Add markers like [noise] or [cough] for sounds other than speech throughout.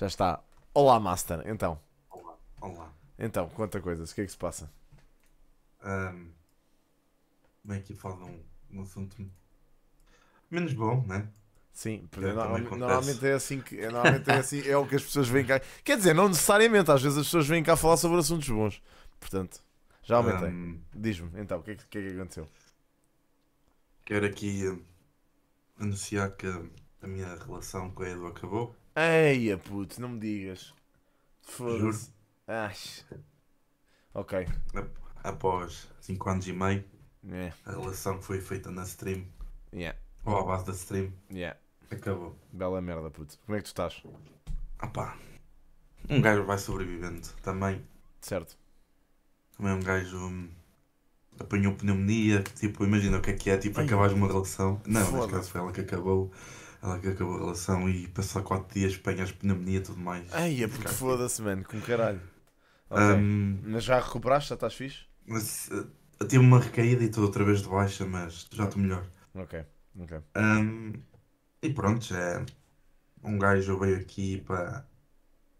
Já está. Olá, Master. Então. Olá. Olá. Então, conta coisas. O que é que se passa? Um, bem, aqui falo de um, um assunto menos bom, né? Sim, é, normalmente, normalmente, é assim que é, normalmente é, assim, é o que as pessoas vêm cá. Quer dizer, não necessariamente, às vezes as pessoas vêm cá falar sobre assuntos bons. Portanto, já aumentei. Um, Diz-me, então, o que, é, que, é que aconteceu? Quero aqui anunciar que a minha relação com a Edu acabou. Eia, puto, não me digas. Foda-se. Ok. Após 5 anos e meio, yeah. É. a relação foi feita na stream. Yeah. Ou à base da stream. Yeah. Acabou. Bela merda, puto. Como é que tu estás? Ah pá. Um gajo vai sobrevivendo também. Certo. Também é um gajo hum, apanhou pneumonia. Tipo, imagina o que é que é, tipo, Ai. uma relação. Não, mas foi ela que acabou ela que acabou a relação e passou 4 dias, apanha as pneumonia e tudo mais. Ai, é porque foda-se, mano, com caralho. Okay. Um, mas já recuperaste? Já estás fixe? Mas, uh, tive uma recaída e estou outra vez de baixa, mas já estou melhor. Ok, ok. Um, e pronto, é, um gajo veio aqui para,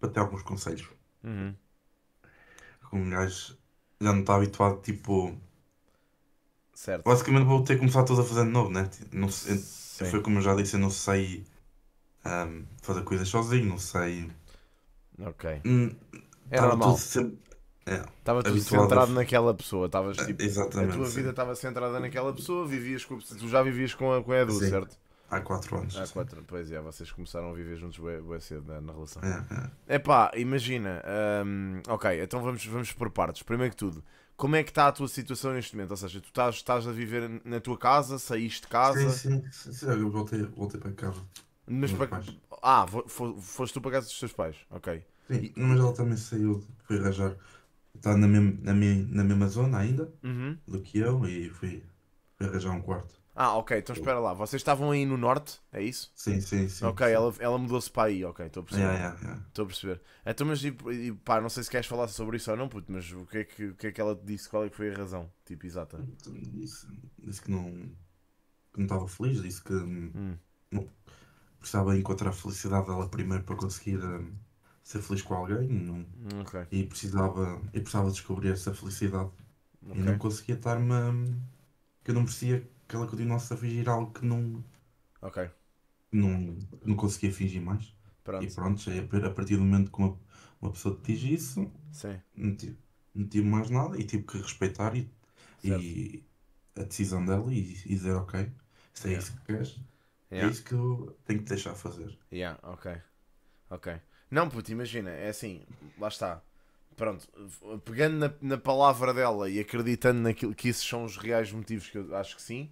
para ter alguns conselhos. Uhum. Um gajo já não está habituado, tipo. Certo. Basicamente vou ter que começar tudo a fazer de novo, né? Tipo, não, Sim. Foi como eu já disse, eu não sei um, fazer coisas sozinho, não sei. Ok. Estava hum, tudo sempre. Estava é, tudo centrado naquela pessoa, estavas é, tipo. Exatamente, a tua sim. vida estava centrada naquela pessoa, vivias com, tu já vivias com a, com a Edu, sim. certo? Há 4 anos. Há quatro, pois é, vocês começaram a viver juntos bem, cedo na, relação. É, é. imagina. Um, ok, então vamos, vamos por partes. Primeiro que tudo, como é que está a tua situação neste momento? Ou seja, tu estás, estás a viver na tua casa, saíste de casa? Sim, sim, sim, eu voltei, voltei para casa. Mas para... Pais. Ah, foste tu para casa dos teus pais, ok. Sim, mas ela também saiu, foi arranjar. Está na, mesma, na, minha, na mesma zona ainda uhum. do que eu e fui arranjar um quarto. Ah, ok, então espera lá. Vocês estavam aí no norte, é isso? Sim, sim, sim. Ok, sim. ela, ela mudou-se para aí, ok, estou a perceber. Estou yeah, yeah, yeah. a perceber. Então, mas tipo, e, pá, não sei se queres falar sobre isso ou não, puto, mas o que é que, o que, é que ela te disse? Qual é que foi a razão? Tipo, exata. Disse, disse que não. não estava feliz, disse que hum. não, precisava encontrar a felicidade dela primeiro para conseguir eh, ser feliz com alguém não, hum, okay. e, precisava, e precisava descobrir essa felicidade. Okay. E não conseguia estar-me. que eu não merecia que ela continuasse a fingir algo que não. Ok. Não, não conseguia fingir mais. Pronto. E pronto, a partir do momento que uma, uma pessoa te diz isso, Sim. Não, tive, não tive mais nada e tive que respeitar e, e a decisão dela e, e dizer ok, se é yeah. isso que queres, é yeah. é isso que eu tenho que deixar fazer. Yeah, ok. Ok. Não, puto, imagina, é assim, lá está. Pronto, pegando na, na palavra dela e acreditando naquilo que esses são os reais motivos que eu acho que sim,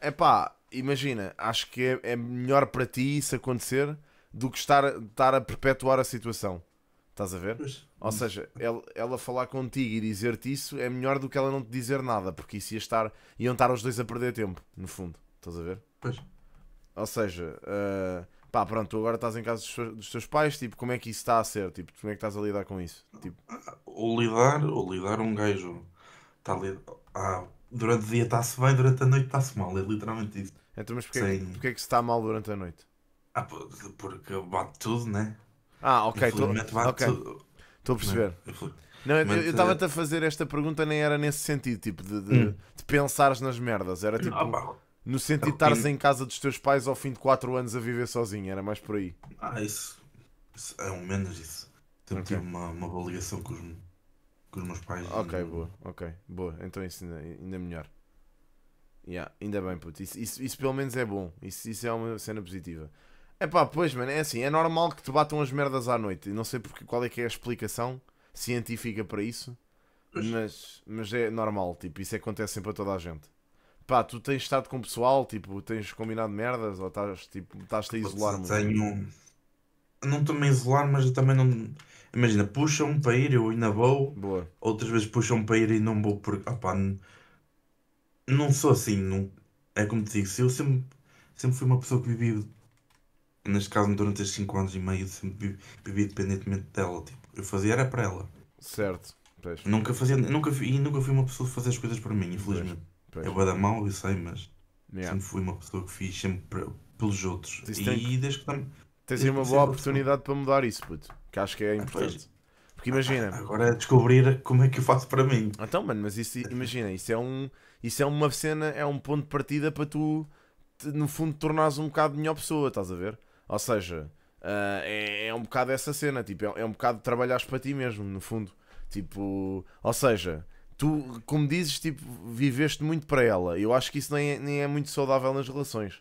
é uh, ah, pá, imagina, acho que é, é, melhor para ti isso acontecer do que estar, estar a perpetuar a situação. Estás a ver? Ou seja, ela, ela, falar contigo e dizer-te isso é melhor do que ela não te dizer nada, porque isso ia estar, iam estar os dois a perder tempo, no fundo. Estás a ver? Pois. Ou seja, uh, pá, pronto, tu agora estás em casa dos, dos, teus pais, tipo, como é que isso está a ser? Tipo, como é que estás a lidar com isso? Tipo... Ou lidar, ou lidar um gajo. Está a lidar. Ah durante o dia está-se bem, durante a noite está-se mal, é literalmente isso. Então, mas porquê, porquê que se está mal durante a noite? Ah, porque bate tudo, né? Ah, ok, estou okay. a perceber. Né? Não, eu estava-te é. a fazer esta pergunta, nem era nesse sentido, tipo, de, de, hum. de pensares nas merdas, era tipo. Ah, no sentido de estares em casa dos teus pais ao fim de 4 anos a viver sozinho, era mais por aí. Ah, isso. isso é um menos isso. Sempre tipo, okay. uma, uma boa ligação com os, com os meus pais. Ok, e... boa, ok, boa. Então isso ainda, ainda melhor. Yeah, ainda bem, puto. Isso, isso, isso, pelo menos é bom. Isso, isso é uma cena positiva. É pá, pois, mano, é assim. É normal que te batam as merdas à noite. Não sei porque, qual é que é a explicação científica para isso, mas, mas é normal. Tipo, isso acontece sempre a toda a gente. Pá, tu tens estado com o pessoal, tipo, tens combinado merdas ou estás, tipo, estás-te a isolar-me? Tenho, não estou-me a isolar, mas também não. Imagina, puxam para ir, eu ainda vou. Boa. Outras vezes puxam para ir e não vou porque. Opa, não, não sou assim. Não, é como te digo, se eu sempre, sempre fui uma pessoa que vivi. Neste caso, durante estes 5 anos e meio, sempre vivi, vivi dependentemente dela. Tipo, eu fazia era para ela. Certo. Nunca fazia. Nunca, e nunca fui uma pessoa que fazia as coisas para mim, infelizmente. Eu vou dar mal, eu sei, mas. Yeah. Sempre fui uma pessoa que fiz sempre pelos outros. e tem... desde que Tens aí uma boa oportunidade para mudar isso, puto. Que acho que é ah, importante. Porque imagina. Ah, agora é descobrir como é que eu faço para mim. Então, mano, mas isso, imagina, isso é, um, isso é uma cena, é um ponto de partida para tu, te, no fundo, tornares um bocado melhor pessoa, estás a ver? Ou seja, uh, é, é, um bocado essa cena, tipo, é, é um bocado trabalhares para ti mesmo, no fundo. Tipo, ou seja, tu, como dizes, tipo, viveste muito para ela. Eu acho que isso nem é, nem é muito saudável nas relações.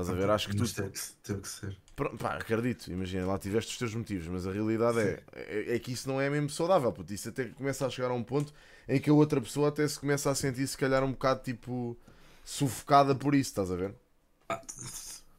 Estás a ver? Acho que tu. Teve que, teve que ser. Pronto, pá, acredito, imagina, lá tiveste os teus motivos, mas a realidade é, é, é, que isso não é mesmo saudável, porque Isso até começa a chegar a um ponto em que a outra pessoa até se começa a sentir, se calhar, um bocado tipo sufocada por isso, estás a ver? pá.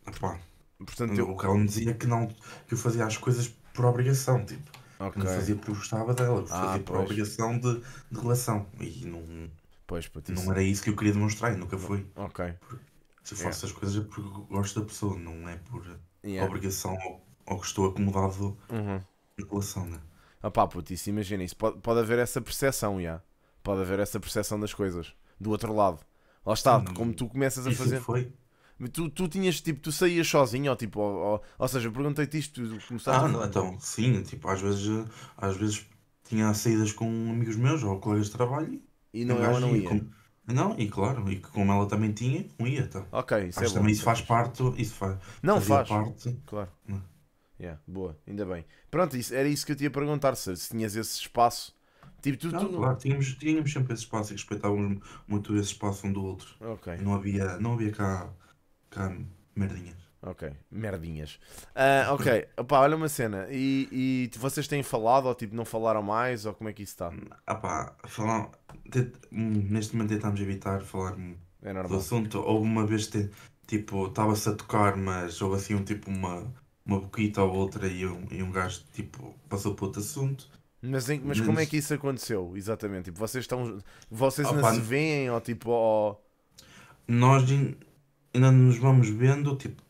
Ah, Portanto, eu... O que ela me dizia é que, não, que eu fazia as coisas por obrigação, tipo. Okay. Não fazia porque eu gostava dela, ah, fazia ah, por obrigação de, de, relação. E não. Pois, não era isso que eu queria demonstrar, nunca foi. Ok. Porque se eu faço yeah. É. as coisas é porque gosto da pessoa, não é por yeah. obrigação ou, que estou acomodado uhum. na relação, né? Ah pá, puto, isso imagina, isso pode, pode haver essa percepção, já. Yeah. Pode haver essa percepção das coisas, do outro lado. Lá está, como tu começas a assim fazer... foi? Tu, tu tinhas, tipo, tu saías sozinho, ou tipo, ou, ou, ou seja, perguntei-te isto, tu começaste... Ah, não, então, sim, tipo, às vezes, às vezes tinha saídas com amigos meus ou colegas de trabalho e não, ela não ia. Como, não, e claro, e como ela também tinha, um ia, tá? Ok, isso Acho é também é bom, isso faz é parte, isso faz. Não faz. Parte. Claro. Não. Yeah, boa, ainda bem. Pronto, isso, era isso que eu tinha a perguntar, se, se tinhas esse espaço. Tipo, tu, não, tu... Claro, tínhamos, tínhamos sempre esse espaço e respeitávamos muito esse espaço um do outro. Ok. Não havia, não havia cá, cá merdinhas. Ok, merdinhas. Uh, ok, [laughs] opá, olha uma cena. E, e vocês têm falado ou tipo não falaram mais? Ou como é que isso está? Opá, falam... Hum, neste momento tentámos evitar falar é do assunto. Houve uma vez que tipo, estava-se a tocar, mas houve assim um, tipo uma, uma boquita ou outra e um, e um gajo tipo passou para outro assunto. Mas, em, mas, mas, como é que isso aconteceu exatamente? Tipo, vocês estão. Vocês não se veem ou tipo. Ou... Nós ainda nos vamos vendo, tipo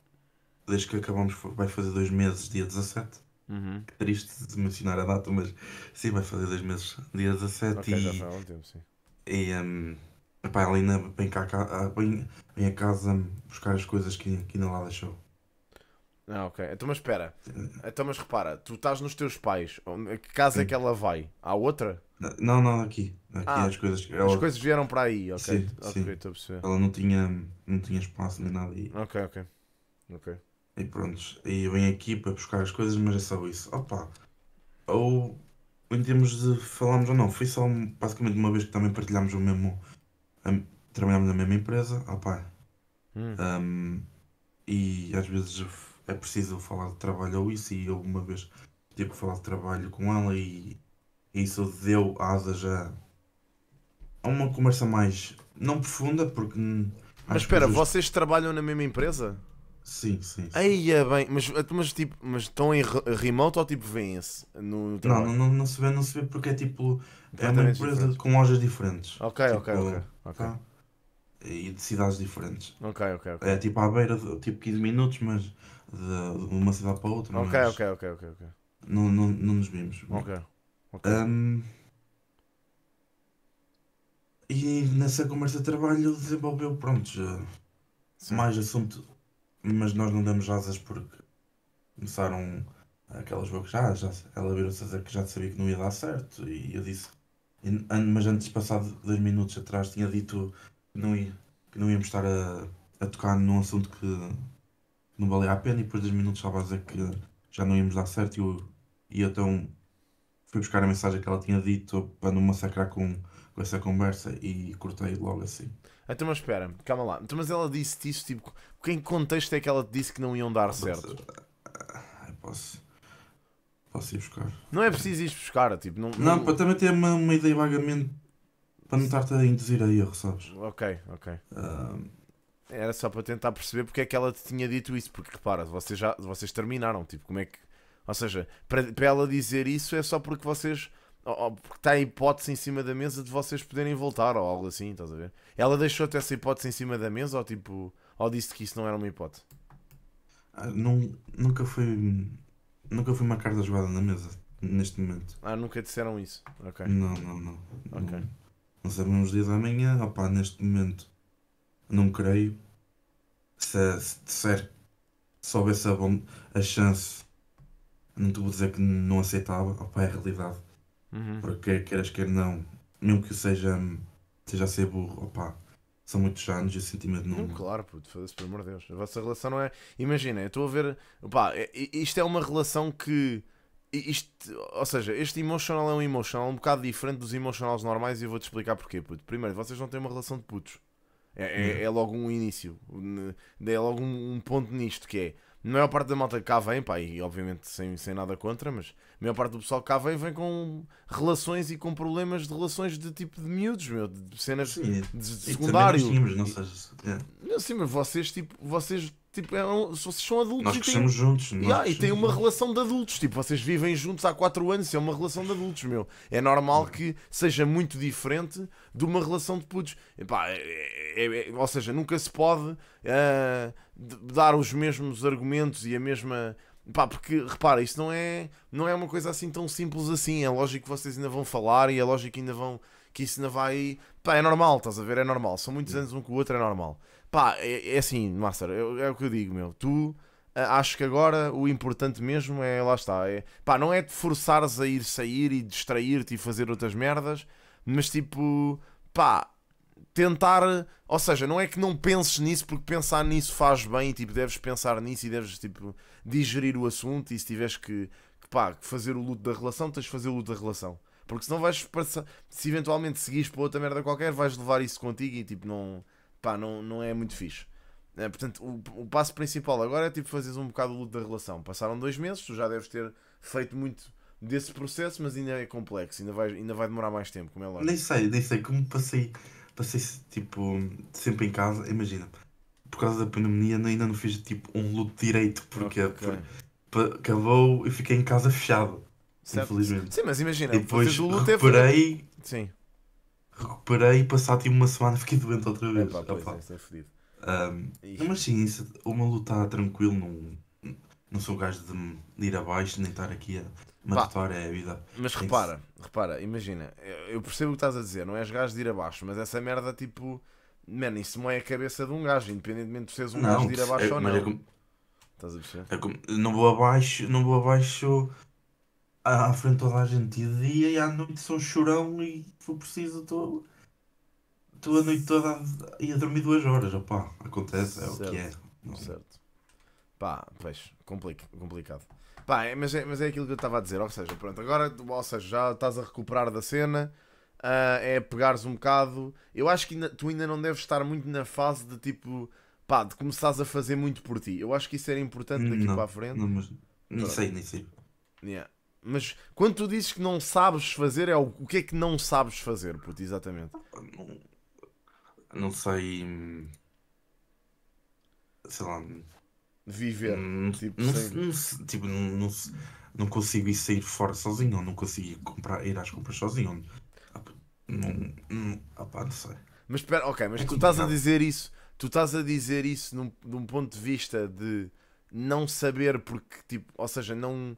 desde que acabamos, vai fazer dois meses, dia 17. Uhum. Triste de mencionar a data, mas sim, vai fazer dois meses, dia 17. Okay, e, já um tempo, sim. E, um, epá, a Lina vem, cá, ah, vem, vem a casa buscar as coisas que, que ainda lá deixou. Ah, ok. Então, mas espera. Então, mas repara, tu estás nos teus pais. Que casa é que ela vai? Há outra? Ah, não, não, aqui. Aqui ah, as coisas. Ela... As coisas vieram para aí, ok. Sim, okay, sim. Ela não tinha, não tinha espaço nem nada. aí Ok, ok. Ok. E pronto, e eu venho aqui para buscar as coisas, mas é só isso. Opa! Ou em termos de falarmos ou não, foi só basicamente uma vez que também partilhámos o mesmo. Um, trabalhámos na mesma empresa, opa! Hum. Um, e às vezes é preciso falar de trabalho ou isso, e eu uma vez tive que falar de trabalho com ela e isso deu asas a, a uma conversa mais não profunda porque. Mas espera, vocês trabalham na mesma empresa? Sim, sim. Aí é bem, mas, mas, tipo, mas estão em remote ou tipo vêem-se? No, no não, não, não, se vê, não se vê porque é tipo. É uma empresa com lojas diferentes. Ok, tipo, ok, ok. Tá? E de cidades diferentes. Ok, ok, ok. É tipo à beira, de, tipo 15 minutos, mas de, de uma cidade para outra. Ok, ok, ok, ok. ok Não, não, não nos vimos. Ok. okay. Um, e nessa conversa de trabalho desenvolveu, pronto, já, mais assunto mas nós não damos asas porque começaram aquelas bocas, ah, já, ela virou-se a dizer que já sabia que não ia dar certo, e eu disse, mas antes, de passar dois minutos atrás, tinha dito que não, ia, que não íamos estar a, a tocar num assunto que, que não valia a pena, e depois dois minutos estava a dizer que já não íamos dar certo, e, eu, e então fui buscar a mensagem que ela tinha dito para não massacrar com com essa conversa e cortei logo assim. Então, mas espera, calma lá. Então, mas ela disse isso, tipo, em contexto é que ela disse que não iam dar certo? Eh, eh, posso. Posso ir buscar. Não é preciso ir buscar, tipo, não. Não, não... para também ter uma, uma ideia vagamente. Para não estar-te a induzir a erro, sabes? Ok, ok. Era só para tentar perceber porque é que ela te tinha dito isso, porque repara, vocês já vocês terminaram, tipo, como é que. Ou seja, para, para ela dizer isso é só porque vocês porque está a hipótese em cima da mesa de vocês poderem voltar ou algo assim, estás a ver? Ela deixou até essa hipótese em cima da mesa ou tipo, ou disse que isso não era uma hipótese? Ah, não, nunca foi nunca foi uma carta jogada na mesa neste momento. Ah, nunca disseram isso. OK. Não, não, não. OK. Não, não sabemos de amanhã, opá, neste momento não creio. Se, se disser se houvesse a, bom, a chance, não te vou dizer que não aceitava, opá, é a realidade Uhum. Porque é queras quer não, mesmo que seja, seja a ser burro, opá, são muitos anos e sentimento não. claro, puto, foda-se, pelo amor de Deus. A vossa relação não é. Imagina, eu estou a ver. Opá, é, isto é uma relação que. Isto, ou seja, este emotional é um emotional um bocado diferente dos emotionals normais e eu vou-te explicar porquê, puto. Primeiro, vocês não têm uma relação de putos. É, é, é logo um início. É logo um ponto nisto que é a maior parte da malta que cá vem, pá, e obviamente sem, sem nada contra, mas a maior parte do pessoal que cá vem vem com relações e com problemas de relações de tipo de miúdos, meu, de cenas sim, de, de secundário. não, seja, é. não, sim, mas vocês, tipo, vocês Tipo, é um, vocês são adultos. Nós estamos têm, juntos. Yeah, e têm ah, uma relação de adultos. Tipo, vocês vivem juntos há 4 anos. É uma relação de adultos, meu. É normal uhum. que seja muito diferente de uma relação de putos. pá, é, é, é, é, ou seja, nunca se pode uh, dar os mesmos argumentos e a mesma... Pá, porque repara, isso não é, não é uma coisa assim tão simples assim. É lógico que vocês ainda vão falar e é lógico que ainda vão. que isso ainda vai. Pá, é normal, estás a ver? É normal. São muitos uhum. anos um com o outro, é normal. Pá, é, é assim, Master, é, é, o que eu digo, meu. Tu acho que agora o importante mesmo é, lá está, é, pá, não é te forçares a ir sair e distrair-te e fazer outras merdas, mas tipo, pá, tentar, ou seja, não é que não penses nisso porque pensar nisso faz bem, tipo, deves pensar nisso e deves, tipo, digerir o assunto e se tiveres que, que pá, fazer o luto da relação, tens de fazer o luto da relação. Porque se não vais passar, se eventualmente seguires para outra merda qualquer, vais levar isso contigo e tipo, não pá, não, não é muito fixe. É, portanto, o, o, passo principal agora é tipo fazeres um bocado o luto da relação. Passaram dois meses, tu já deves ter feito muito desse processo, mas ainda é complexo, ainda vai, ainda vai demorar mais tempo, como é lógico. Nem sei, nem sei, como passei, passei tipo sempre em casa, imagina, por causa da pneumonia ainda não fiz tipo um luto direito, porque, okay. acabou e fiquei em casa fechado. Certo. Infelizmente. Sim, mas imagina, depois o luto é reparei, é... Sim recuperei e passado tipo uma semana fiquei doente outra é vez. Epá, pois, É, é um, Mas sim, isso, uma luta tá tranquilo, não, não sou gajo de, ir abaixo nem estar aqui a matar é a vida. Mas Tem repara, que... repara, imagina, eu percebo o que estás a dizer, não és gajo de ir abaixo, mas essa merda tipo. Mano, isso não é a cabeça de um gajo, independentemente de seres um não, gajo de ir é abaixo é, ou não. É como... Estás a perceber? É como... Não vou abaixo, não vou abaixo à frente toda a gente e dia e à noite sou chorão e for preciso estou a noite toda e a, a dormir duas horas, opá, acontece, é certo. o que é. Não. É? Certo. Pá, pois, complica, complicado. Pá, é, mas, é, mas é aquilo que eu estava a dizer, ou seja, pronto, agora ou seja, já estás a recuperar da cena, uh, é pegares um bocado. Eu acho que ainda, tu ainda não deves estar muito na fase de tipo, pá, de começares a fazer muito por ti. Eu acho que isso era importante daqui não, para a frente. Não, mas nem sei, nem sei. Yeah. Mas quando tu dizes que não sabes fazer, é o, o que é que não sabes fazer, puto, exatamente? Não, não sei. Hum, sei lá. Hum, Viver. Não, hum, tipo, não, sem... não, tipo, não, não consigo ir sair fora sozinho, ou não consigo ir, comprar, ir às compras sozinho. Ah, não, não, opa, ah, não sei. Mas espera, ok, mas é tu estás a dizer isso, tu estás a dizer isso num, de um ponto de vista de não saber porque, tipo, ou seja, não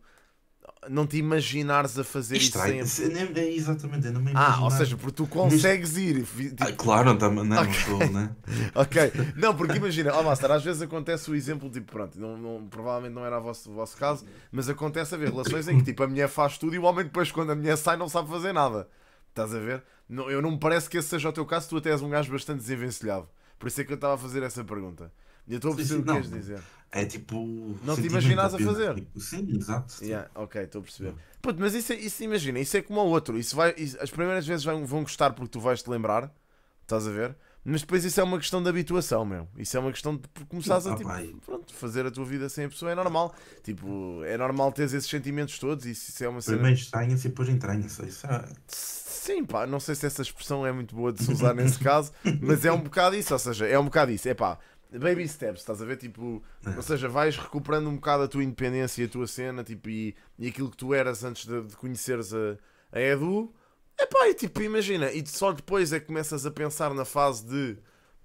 não te imaginares a fazer Estranho. isso nem É, exatamente, eu não me imaginar. Ah, ou seja, porque tu consegues ir. Tipo... Ah, claro, não, não, não estou, né? [laughs] ok, não, porque imagina, oh, Master, às vezes acontece o exemplo, tipo, pronto, não, não, provavelmente não era o vosso, o vosso caso, mas acontece a ver relações em que tipo, a mulher faz tudo e o homem depois, quando a mulher sai, não sabe fazer nada. Estás a ver? Não, eu não me parece que esse seja o teu caso, tu até és um gajo bastante desenvencilhado. Por isso é que eu estava a fazer essa pergunta. E eu estou a perceber o que queres dizer. É tipo. Não te imaginas a fazer. Tipo, sim, exato. Yeah, ok, estou a perceber. mas isso, é, isso imagina, isso é como ao outro. Isso vai, isso, as primeiras vezes vão, vão gostar porque tu vais te lembrar, estás a ver? Mas depois isso é uma questão de habituação, meu. Isso é uma questão de começares ah, a tipo, pronto, fazer a tua vida sem a pessoa. É normal. Tipo, é normal teres esses sentimentos todos. Isso, isso é uma cena. Primeiro estranha-se e depois entranha-se. É... Sim, pá. Não sei se essa expressão é muito boa de se [laughs] usar nesse caso, mas é um bocado isso. Ou seja, é um bocado isso. É pá baby steps, estás a ver? Tipo, ou seja, vais recuperando um bocado a tua independência e a tua cena tipo, e, e aquilo que tu eras antes de, de conheceres a, a Edu. Epá, e tipo, imagina, e só depois é que começas a pensar na fase de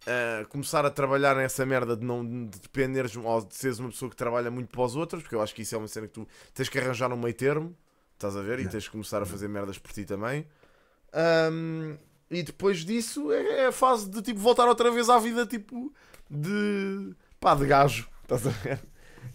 uh, começar a trabalhar nessa merda de não de dependeres ou de seres uma pessoa que trabalha muito para os outros, porque eu acho que isso é uma cena que tu tens que arranjar um meio termo, estás a ver? E tens que começar a fazer merdas por ti também. Um, e depois disso é, é a fase de tipo voltar outra vez à vida tipo de. pá, de gajo. Estás a ver?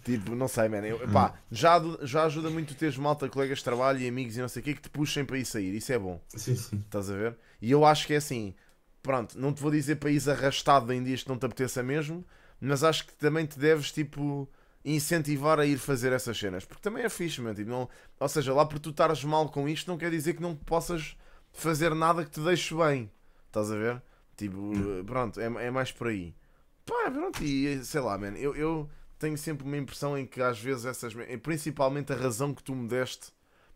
Tipo, não sei, man. Eu, hum. pá, já, já ajuda muito teres malta, colegas de trabalho e amigos e não sei o quê que te puxem para ir sair. Isso é bom. Sim, sim. Estás a ver? E eu acho que é assim. Pronto, não te vou dizer país arrastado em dias que não te apeteça mesmo, mas acho que também te deves, tipo, incentivar a ir fazer essas cenas. Porque também é fixe, man. Tipo, não, ou seja, lá por tu estares mal com isto, não quer dizer que não possas fazer nada que te deixe bem. Estás a ver? Tipo, hum. pronto, é, é mais por aí. Pá, pronto, e sei lá, man, eu, eu tenho sempre uma impressão em que às vezes essas. Principalmente a razão que tu me deste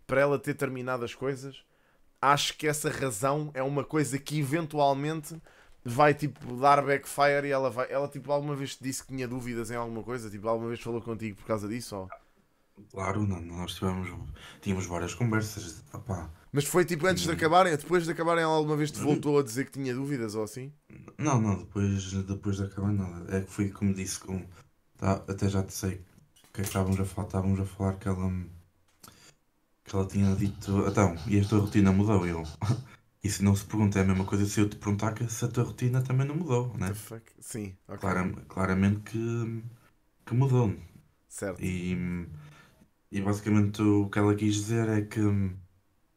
para ela ter terminado as coisas, acho que essa razão é uma coisa que eventualmente vai tipo dar backfire e ela vai. Ela tipo alguma vez te disse que tinha dúvidas em alguma coisa? Tipo, alguma vez falou contigo por causa disso? Ou... Claro, não, nós tivemos, tínhamos várias conversas. Opá, mas foi tipo antes de uhum. acabarem, depois de acabarem ela alguma vez te uhum. voltou a dizer que tinha dúvidas ou assim? Não, não, depois, depois de acabar nada. É que foi como disse, com tá, até já te sei o que é que estávamos a falar. Estávamos a falar que ela que ela tinha dito, então, e a tua rotina mudou? eu E se [laughs] não se pergunta, é a mesma coisa se eu te perguntar que se a tua rotina também não mudou, né? The fuck? Sim, ok. claramente que, que mudou. Certo. E, e basicamente o que ela quis dizer é que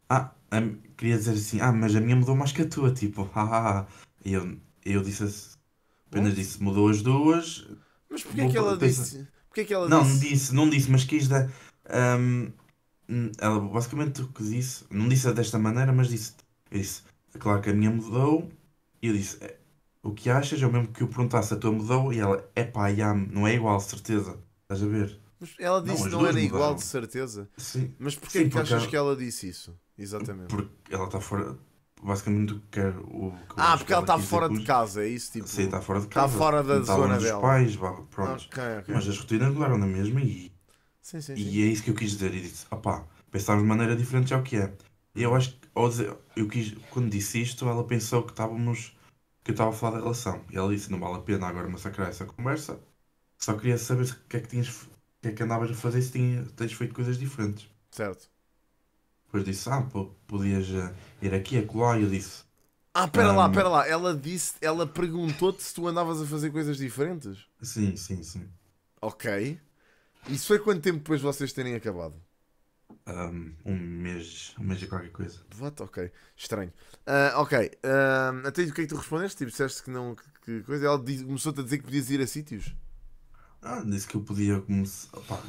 ah, a, queria dizer assim, ah, mas a minha mudou mais que a tua, tipo, [laughs] ah, ah, ah. E eu, eu disse, apenas disse, mudou as duas. Mas porquê é que ela disse? disse? Porquê é que ela não, disse? Não disse, não disse, mas quis dar. Um, hum, ela basicamente o que disse, não disse desta maneira, mas disse, disse, claro que a minha mudou, e eu disse, é, o que achas? É o mesmo que eu perguntasse, a tua mudou, e ela, é pá, não é igual, certeza, estás a ver? Mas ela disse não, não era mudaram. igual, de certeza. Sim. Mas porquê Sim, que achas ela... que ela disse isso? Exatamente. Porque ela está fora. Basicamente o que quer o. Que ah, porque ela está fora de casa, é isso? Tipo, Sim, está fora de tá casa. Está fora da está zona dela. pais, pronto. Okay, okay. Mas as rotinas mudaram na mesma e. Sim, sim, e é isso que eu quis dizer. E disse, opá, pensarmos de maneira diferente já o que é. E eu acho que, ao dizer, eu quis, quando disse isto, ela pensou que estávamos. que eu estava a falar da relação. E ela disse, não vale a pena agora massacrar essa conversa. Só queria saber o que é que tinhas. o que é que andavas a fazer se tens feito coisas diferentes. Certo. Depois disse, ah, podias eh, ir aqui, acolá, e eu disse... Ah, espera um... lá, espera lá, ela disse, ela perguntou-te se tu andavas a fazer coisas diferentes? Sim, sim, sim. Ok. Isso foi quanto tempo depois de vocês terem acabado? Um, um mês, um mês e qualquer coisa. What? Ok, estranho. Uh, ok, uh, até o que é que tu respondeste? Tipo, disseste que não. Que, coisa? Ela começou-te a dizer que podias ir a sítios? Ah, disse que eu podia começar. Opa,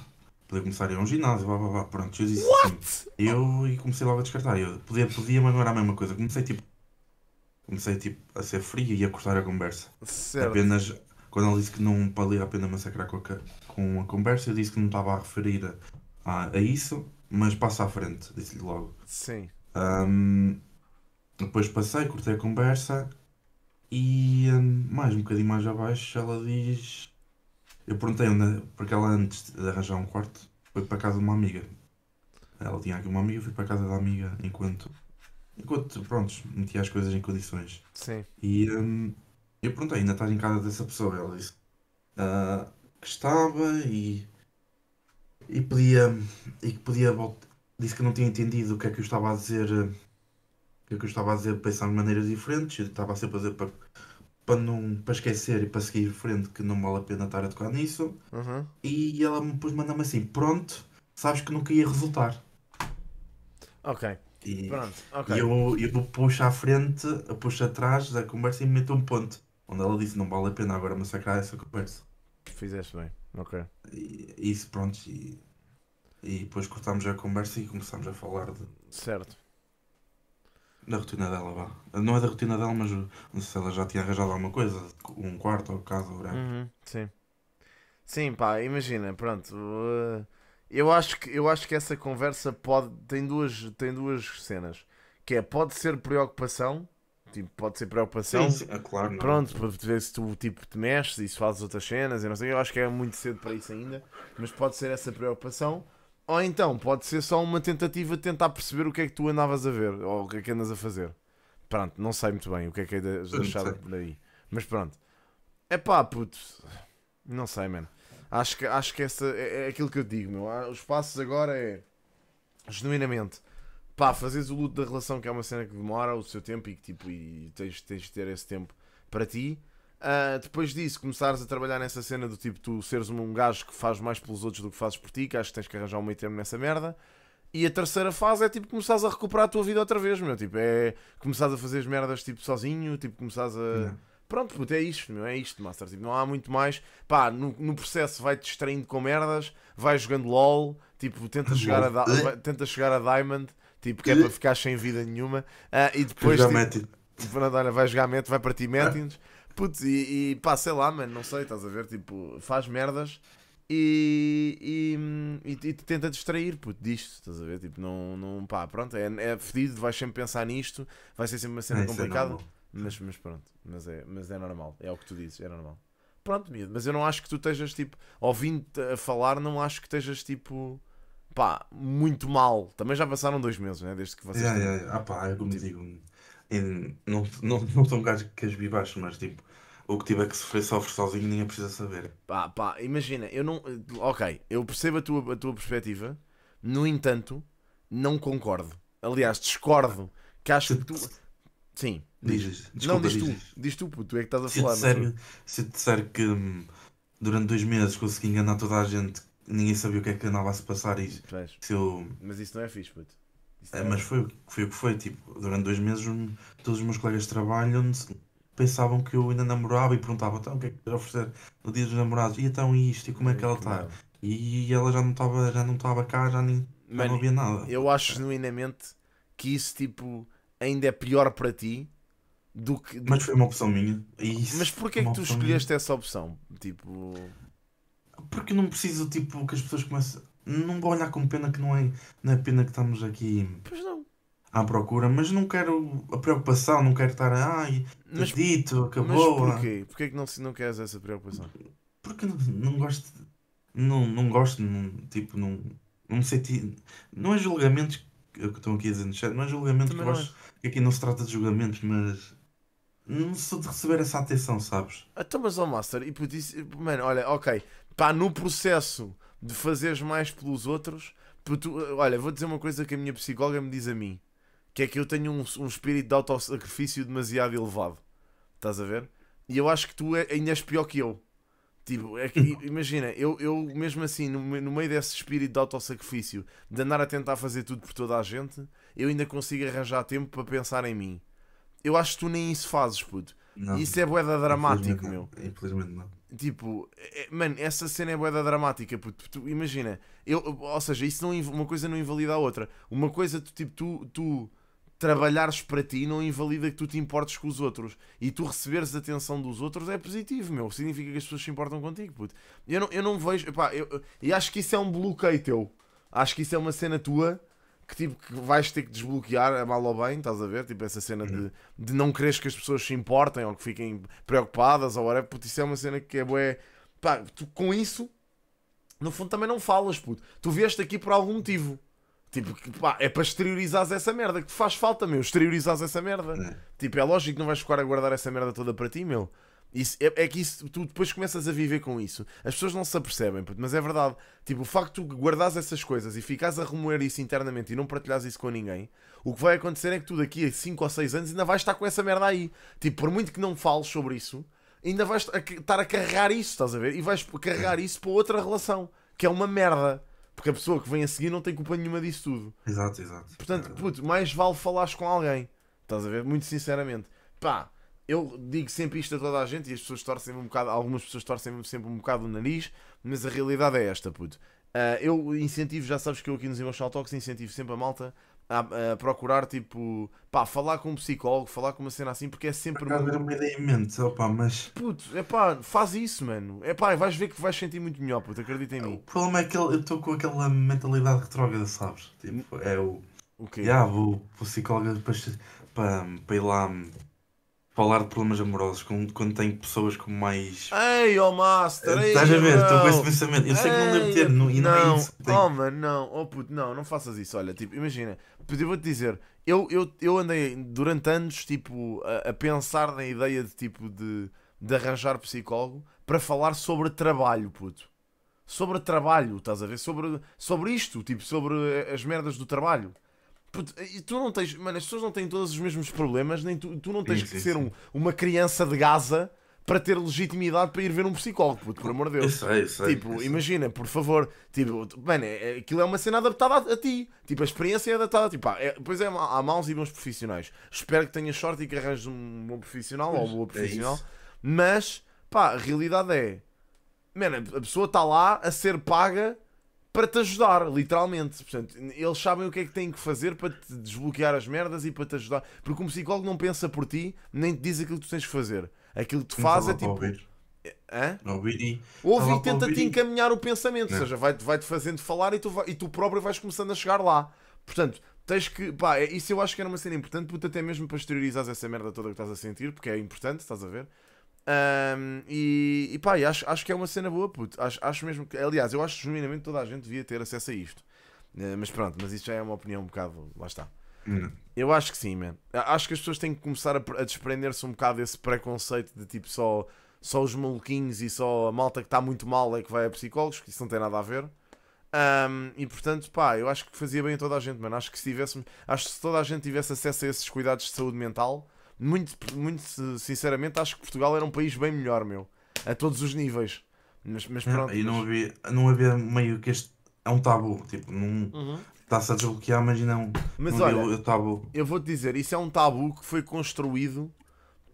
poder começar a ir a um ginásio, blá blá blá. Pronto, eu disse assim, What? Assim, eu e comecei logo a descartar. Eu podia, podia, mas não era a mesma coisa. Comecei tipo. Comecei tipo a ser frio e a cortar a conversa. Certo. Apenas quando ele disse que não valia a pena massacrar com a, com a conversa, eu disse que não estava a referir a, a isso, mas passa à frente, disse-lhe logo. Sim. Um, depois passei, cortei a conversa e um, mais um bocadinho mais abaixo ela diz eu perguntei onde, porque ela antes de arranjar um quarto foi para a casa de uma amiga. Ela tinha aqui uma amiga, fui para a casa da amiga enquanto. Enquanto, prontos, metia as coisas em condições. Sim. E hum, eu perguntei, ainda estás em casa dessa pessoa? Ela disse uh, que estava e. E podia. E que podia voltar. Disse que não tinha entendido o que é que eu estava a dizer. O que é que eu estava a dizer, pensar de maneiras diferentes. Eu estava sempre a dizer para para não para esquecer e para seguir em frente que não vale a pena estar a tocar nisso. Uhum. E ela depois manda-me assim, pronto, sabes que nunca ia resultar. Ok. E, pronto, okay. e eu, eu puxo à frente, puxo atrás da conversa e me meto um ponto. Onde ela disse não vale a pena agora massacrar essa conversa. Fizeste bem, ok. E, isso pronto, e, e depois cortámos a conversa e começámos a falar de. Certo da rotina dela, vá. Não é da rotina dela, mas não sei se ela já tinha arranjado alguma coisa, um quarto ou casa, ou uhum, Sim. Sim, pá, imagina, pronto. Eh, eu acho que, eu acho que essa conversa pode. Tem duas, tem duas cenas. Que é, pode ser preocupação, tipo, pode ser preocupação. Sim, sim. É claro, não. É? Pronto, para ver se tu tipo, te mexes e se fazes outras cenas e não sei. Eu acho que é muito cedo para isso ainda, mas pode ser essa preocupação. Ou então, pode ser só uma tentativa de tentar perceber o que é que tu andavas a ver ou o que é que andas a fazer. Pronto, não sei muito bem o que é que é de achar daí. Mas pronto. É pá, puto. Não sei, mano. Acho que, acho que essa, é, é, aquilo que eu digo, meu. Ah, os passos agora é. Genuinamente. Pá, fazes o luto da relação, que é uma cena que demora o seu tempo e que tipo, e tens, tens de ter esse tempo para ti. Uh, depois disso, começares a trabalhar nessa cena do tipo tu seres um gajo que faz mais pelos outros do que fazes por ti, que acho que tens que arranjar um meio termo nessa merda. E a terceira fase é tipo começares a recuperar a tua vida outra vez, meu. Tipo, é começares a fazer as merdas tipo sozinho, tipo começares a. Não. Pronto, puto, é isto, meu. É isto, Master. Tipo, não há muito mais. Pá, no, no processo vai-te distraindo com merdas, vai jogando LOL, tipo, tenta [laughs] chegar a, tenta chegar a Diamond, tipo, que é para ficar sem vida nenhuma. Uh, e depois. Tipo, pronto, olha, vai jogar Metin, vai partir metins Metin. [laughs] Putz, e, e pá, sei lá, mano, não sei, estás a ver? Tipo, faz merdas e, e, e, e tenta distrair puto, disto, estás a ver? Tipo, não, não pá, pronto, é, é fedido, vais sempre pensar nisto, vai ser sempre uma cena é, é complicada, mas, mas pronto, mas é, mas é normal, é o que tu dizes, é normal. Pronto, miúdo, mas eu não acho que tu estejas tipo, ouvindo a falar, não acho que estejas tipo, pá, muito mal. Também já passaram dois meses, né? Desde que vocês. Yeah, têm... Ah, pá, é como tipo... digo, não, não, não são gajos que as vivas, mas tipo, o que tiver que sofrer, sofre sozinho, ninguém precisa saber. Pá, pá, imagina, eu não. Ok, eu percebo a tua, a tua perspectiva, no entanto, não concordo. Aliás, discordo que acho que tu. [laughs] Sim. Dizes, desculpa, não, diz dizes. tu, diz tu, puto, tu é que estás a se falar. Disser, mas... Se eu disser que hum, durante dois meses consegui enganar toda a gente, ninguém sabia o que é que andava a se passar e se eu. Mas isso não é fixe, puto. É, é, mas foi, foi o que foi, tipo, durante dois meses hum, todos os meus colegas de trabalho pensavam que eu ainda namorava e perguntava então o que é que queres oferecer no dia dos namorados e então isto e como é que ela está e ela já não estava já não estava cá já nem Mano, não havia nada eu acho genuinamente que isso tipo ainda é pior para ti do que do... mas foi uma opção minha isso, mas porquê é que tu escolheste minha. essa opção tipo porque não preciso tipo que as pessoas comecem não vou olhar com pena que não é, não é pena que estamos aqui. Pois não, à procura, mas não quero a preocupação, não quero estar, ai, mas, dito, acabou. Mas ah. porquê? Porquê que não, não queres essa preocupação? Porque não, não gosto, não, não gosto, não, tipo, não, não senti, não é julgamentos que estão aqui a dizer no chat, não é julgamento Também que gosto, é. aqui não se trata de julgamentos, mas não sou de receber essa atenção, sabes? Então, mas, ó, Master, e por isso, mano, olha, ok, pá, no processo de fazeres mais pelos outros, tu, olha, vou dizer uma coisa que a minha psicóloga me diz a mim que é que eu tenho um, um espírito de autossacrifício demasiado elevado. Estás a ver? E eu acho que tu é, ainda és pior que eu. Tipo, é que, [laughs] imagina, eu, eu mesmo assim, no, no meio desse espírito de autossacrifício, de andar a tentar fazer tudo por toda a gente, eu ainda consigo arranjar tempo para pensar em mim. Eu acho que tu nem isso fazes, puto. Não, isso é boeda dramático, infelizmente, meu. Infelizmente não. Tipo, é, mano, essa cena é boeda dramática, puto. Tu, imagina, eu, ou seja, isso não, uma coisa não invalida a outra. Uma coisa, tu, tipo, tu, tu trabalhares para ti não invalida que tu te importes com os outros. E tu receberes a atenção dos outros é positivo, meu. Significa que as pessoas se importam contigo, puto. Eu não, eu não vejo. Epá, eu, e acho que isso é um bloqueio teu. Acho que isso é uma cena tua que tipo que vais ter que desbloquear a é mal ou bem, estás a ver? Tipo essa cena de, uhum. de não quereres que as pessoas se importem ou que fiquem preocupadas ou whatever, puto, isso é uma cena que é bué. Pá, tu com isso, no fundo também não falas, puto. Tu vieste aqui por algum motivo. Tipo, pá, é para exteriorizares essa merda, que faz falta, meu. Exteriorizares essa merda. É. Tipo, é lógico que não vais ficar a guardar essa merda toda para ti, meu. Isso, é, é, que isso, tu depois começas a viver com isso. As pessoas não se apercebem, mas é verdade. Tipo, o facto de tu guardares essas coisas e ficares a remoer isso internamente e não partilhares isso com ninguém, o que vai acontecer é que tu daqui a 5 ou 6 anos ainda vais estar com essa merda aí. Tipo, por muito que não fales sobre isso, ainda vais estar a carregar isso, estás a ver? E vais carregar isso para outra relação, que é uma merda. Porque a pessoa que vem a seguir não tem culpa nenhuma disso tudo. Exato, exato. Portanto, é. puto, mais vale falares com alguém. Estás a ver? Muito sinceramente. Pá, eu digo sempre isto a toda a gente e as pessoas torcem um bocado, algumas pessoas torcem sempre um bocado o nariz, mas a realidade é esta, puto. Uh, eu incentivo, já sabes que eu aqui nos Emotional Talks incentivo sempre a malta a, a, procurar, tipo, pá, falar com um psicólogo, falar com uma cena assim, porque é sempre. Por uma ideia em mente, opa, mas. Puto, é pá, faz isso, mano. É pá, vais ver que vais sentir muito melhor, puto, acredita em mim. O problema é que eu estou com aquela mentalidade retrógrada, sabes? Tipo, é o. O quê? ah vou, psicólogo para, para, para ir lá falar de problemas amorosos quando, quando tem pessoas com mais. Ei, oh Master! Estás a ver? Estou com esse pensamento. Eu sei Ei, que não devo ter, não, e não, é não é isso. Oh, mano, não, oh puto, não, não faças isso. Olha, tipo, imagina, vou te dizer, eu, eu, eu andei durante anos tipo, a, a pensar na ideia de tipo de, de arranjar psicólogo para falar sobre trabalho, puto sobre trabalho, estás a ver? Sobre, sobre isto, tipo, sobre as merdas do trabalho. Puto, e tu não tens, mano, as pessoas não têm todos os mesmos problemas, nem tu, tu não tens sim, que sim, ser sim. Um, uma criança de Gaza para ter legitimidade para ir ver um psicólogo, puto, por amor de Deus. Isso, isso, tipo, isso. imagina, por favor, tipo, mano, é, é, aquilo é uma cena adaptada a, a ti. Tipo, a experiência é adaptada. Tipo, pá, é, pois é, há maus e bons profissionais. Espero que tenhas sorte e que arranjes um bom profissional pois, ou boa é profissional. É mas, pá, a realidade é, mano, a pessoa está lá a ser paga para te ajudar, literalmente. Portanto, eles sabem o que é que têm que fazer para te desbloquear as merdas e para te ajudar. Porque um psicólogo não pensa por ti, nem te diz aquilo que tu tens que fazer. Aquilo que tu fazes é tipo. Ouvir. Ouvir Ouve e tenta-te encaminhar o pensamento, não. ou seja, vai-te vai -te fazendo falar e tu, vai, e tu próprio vais começando a chegar lá. Portanto, tens que. Pá, é, isso eu acho que era uma cena importante, puto, até mesmo para exteriorizares essa merda toda que estás a sentir, porque é importante, estás a ver? Um, e, e pá, acho, acho que é uma cena boa, puto. Acho, acho mesmo que. Aliás, eu acho que genuinamente toda a gente devia ter acesso a isto. Eh, mas pronto, mas isso já é uma opinião um bocado. Lá está. Hum. Eu acho que sim, mano. Acho que as pessoas têm que começar a, a desprender-se um bocado desse preconceito de tipo só, só os maluquinhos e só a malta que está muito mal é que vai a psicólogos, que isso não tem nada a ver. Um, e portanto, pá, eu acho que fazia bem a toda a gente, mano. Acho que se tivesse, acho que se toda a gente tivesse acesso a esses cuidados de saúde mental, muito, muito sinceramente, acho que Portugal era um país bem melhor, meu, a todos os níveis. Mas, mas hum, pronto. É, e não, mas... havia, não havia meio que este é um tabu, tipo, não, uhum. Está-se a desbloquear, mas não. Mas não olha, o tabu. eu vou-te dizer, isso é um tabu que foi construído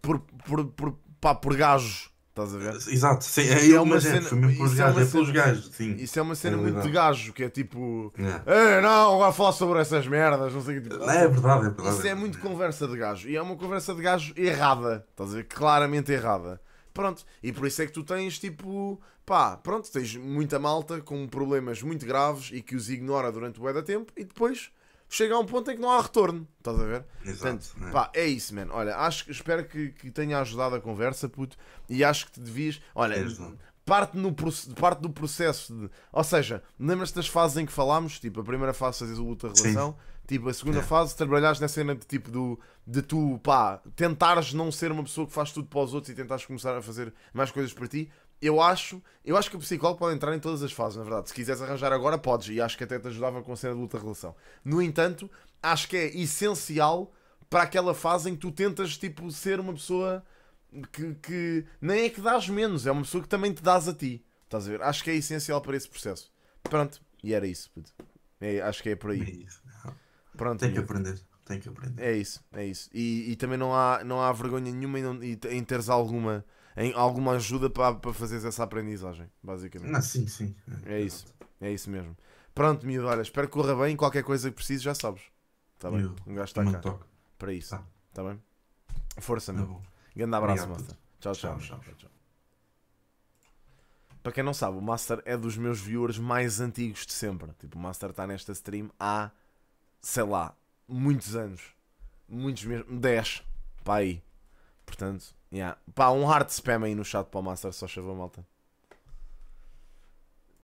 por, por, por, pá, por gajos. Estás a ver? Exato, sim, é, é uma é, cena, foi mesmo pelos é gajos, é, é pelos gajos, sim. Isso é uma é cena é muito de gajo, que é tipo, é. não, agora falar sobre essas merdas, não sei o que. Tipo, é, verdade, é verdade. Isso é muito conversa de gajo, e é uma conversa de gajo errada, estás a ver? Claramente errada. Pronto, e por isso é que tu tens tipo, pá, pronto, tens muita malta com problemas muito graves e que os ignora durante o da tempo e depois chega a um ponto em que não há retorno. Estás a ver? Exato, Portanto, é. pá, é isso, mano. Olha, acho, espero que, que tenha ajudado a conversa, puto, e acho que te devias. Olha, parte, no, parte do processo de. Ou seja, lembras-te das fases em que falámos? Tipo, a primeira fase fazes o luta relação. Sim Tipo, a segunda é. fase, trabalhares na cena de tipo do, de tu, pá, tentares não ser uma pessoa que faz tudo para os outros e tentares começar a fazer mais coisas para ti. Eu acho, eu acho que o psicólogo pode entrar em todas as fases, na verdade. Se quiseres arranjar agora, podes, e acho que até te ajudava com a cena de luta relação. No entanto, acho que é essencial para aquela fase em que tu tentas, tipo, ser uma pessoa que, que nem é que dás menos, é uma pessoa que também te dás a ti. Estás a ver? Acho que é essencial para esse processo. Pronto, e era isso. É, acho que é por aí. É isso. Pronto, tem que aprender. Tem que aprender. É isso, é isso. E, e também não há, não há vergonha nenhuma em, em teres alguma, em alguma ajuda para, para fazeres essa aprendizagem, basicamente. Não, sim, sim. É, é isso, é isso mesmo. Pronto, miúdo, olha, espero que corra bem. Qualquer coisa que precises, já sabes. Está bem? um gajo está cá. Toque. Para isso. Está tá bem? Força, tá meu. Grande abraço, Master. Tchau tchau, tchau, tchau. tchau. Para quem não sabe, o Master é dos meus viewers mais antigos de sempre. Tipo, o Master está nesta stream há. À sei lá, muitos anos. Muitos mesmo. 10 para aí. Portanto, yeah. pá, um hard spam aí no chat para o Master, só a malta.